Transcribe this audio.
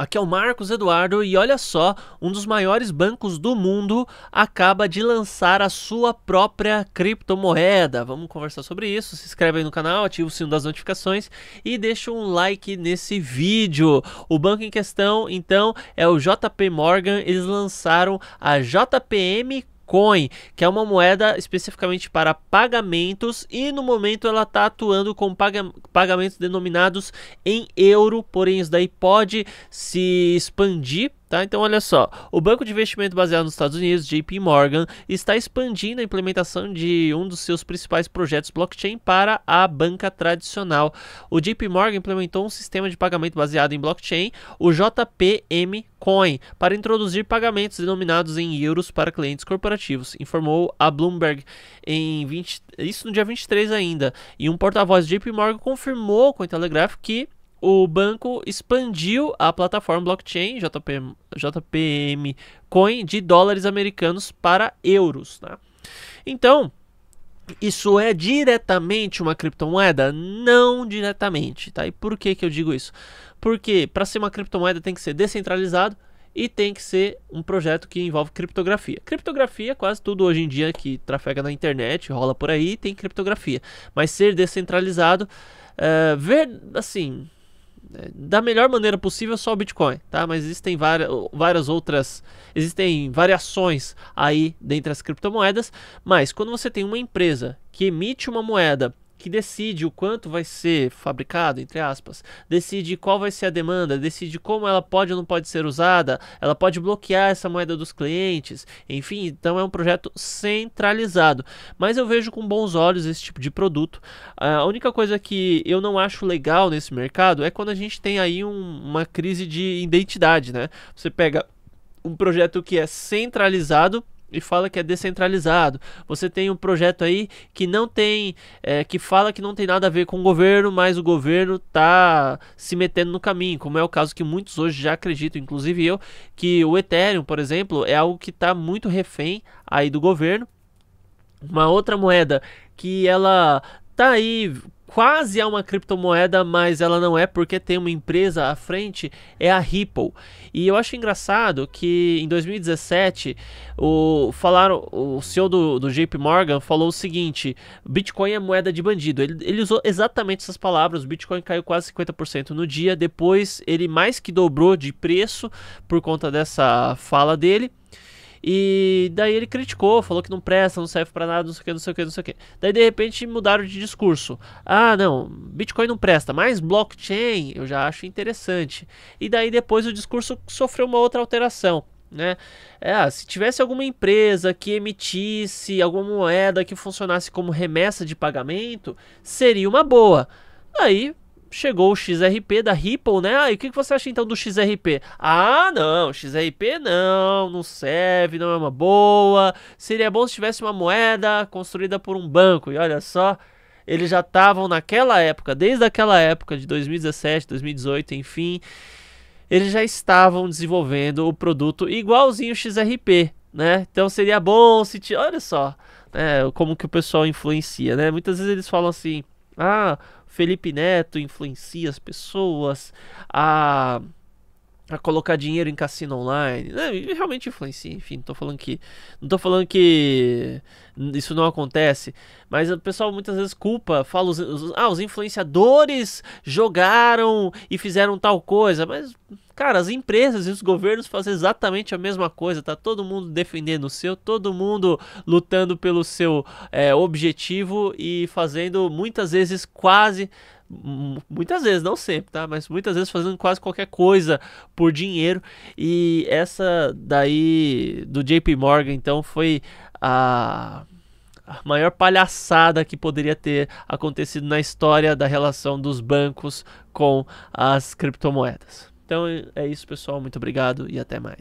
Aqui é o Marcos Eduardo e olha só, um dos maiores bancos do mundo acaba de lançar a sua própria criptomoeda. Vamos conversar sobre isso. Se inscreve aí no canal, ativa o sino das notificações e deixa um like nesse vídeo. O banco em questão, então, é o JP Morgan. Eles lançaram a JPM Bitcoin, que é uma moeda especificamente para pagamentos e no momento ela está atuando com pagamentos denominados em euro, porém isso daí pode se expandir Tá? Então, olha só, o banco de investimento baseado nos Estados Unidos, JP Morgan, está expandindo a implementação de um dos seus principais projetos blockchain para a banca tradicional. O JP Morgan implementou um sistema de pagamento baseado em blockchain, o JPM Coin, para introduzir pagamentos denominados em euros para clientes corporativos, informou a Bloomberg em 20, isso no dia 23 ainda. E um porta-voz JP Morgan confirmou com o Telegraph que o banco expandiu a plataforma blockchain JPM, JPM Coin de dólares americanos para euros. Né? Então, isso é diretamente uma criptomoeda? Não diretamente, tá? E por que, que eu digo isso? Porque para ser uma criptomoeda tem que ser descentralizado e tem que ser um projeto que envolve criptografia. Criptografia, é quase tudo hoje em dia que trafega na internet, rola por aí, tem criptografia. Mas ser descentralizado, eh, ver, assim, da melhor maneira possível só o Bitcoin, tá? Mas existem várias, várias outras, existem variações aí dentre as criptomoedas, mas quando você tem uma empresa que emite uma moeda que decide o quanto vai ser fabricado, entre aspas, decide qual vai ser a demanda, decide como ela pode ou não pode ser usada, ela pode bloquear essa moeda dos clientes, enfim, então é um projeto centralizado. Mas eu vejo com bons olhos esse tipo de produto. A única coisa que eu não acho legal nesse mercado é quando a gente tem aí um, uma crise de identidade, né? Você pega um projeto que é centralizado e fala que é descentralizado. Você tem um projeto aí que não tem, é, que fala que não tem nada a ver com o governo, mas o governo tá se metendo no caminho, como é o caso que muitos hoje já acreditam, inclusive eu, que o Ethereum, por exemplo, é algo que está muito refém aí do governo. Uma outra moeda que ela tá aí quase é uma criptomoeda, mas ela não é porque tem uma empresa à frente, é a Ripple. E eu acho engraçado que em 2017 o falaram, o CEO do, do JP Morgan falou o seguinte: Bitcoin é moeda de bandido. Ele, ele usou exatamente essas palavras. Bitcoin caiu quase 50% no dia. Depois ele mais que dobrou de preço por conta dessa fala dele. E daí ele criticou, falou que não presta, não serve para nada, não sei o que, não sei o que, não sei o que. Daí de repente mudaram de discurso. Ah, não, Bitcoin não presta, mas blockchain eu já acho interessante. E daí depois o discurso sofreu uma outra alteração. Né? É, ah, se tivesse alguma empresa que emitisse alguma moeda que funcionasse como remessa de pagamento, seria uma boa. Aí chegou o XRP da Ripple, né? Ah, e o que você acha então do XRP? Ah, não, XRP não, não serve, não é uma boa. Seria bom se tivesse uma moeda construída por um banco. E olha só, eles já estavam naquela época, desde aquela época de 2017, 2018, enfim, eles já estavam desenvolvendo o produto igualzinho o XRP, né? Então seria bom se, olha só, né, como que o pessoal influencia, né? Muitas vezes eles falam assim: "Ah, Felipe Neto influencia as pessoas, a a colocar dinheiro em cassino online, né? realmente influencia, enfim, não tô falando que não tô falando que isso não acontece, mas o pessoal muitas vezes culpa, fala os, os, ah, os influenciadores jogaram e fizeram tal coisa, mas cara, as empresas e os governos fazem exatamente a mesma coisa, tá todo mundo defendendo o seu, todo mundo lutando pelo seu é, objetivo e fazendo muitas vezes quase muitas vezes, não sempre, tá? Mas muitas vezes fazendo quase qualquer coisa por dinheiro. E essa daí do JP Morgan, então, foi a a maior palhaçada que poderia ter acontecido na história da relação dos bancos com as criptomoedas. Então é isso, pessoal. Muito obrigado e até mais.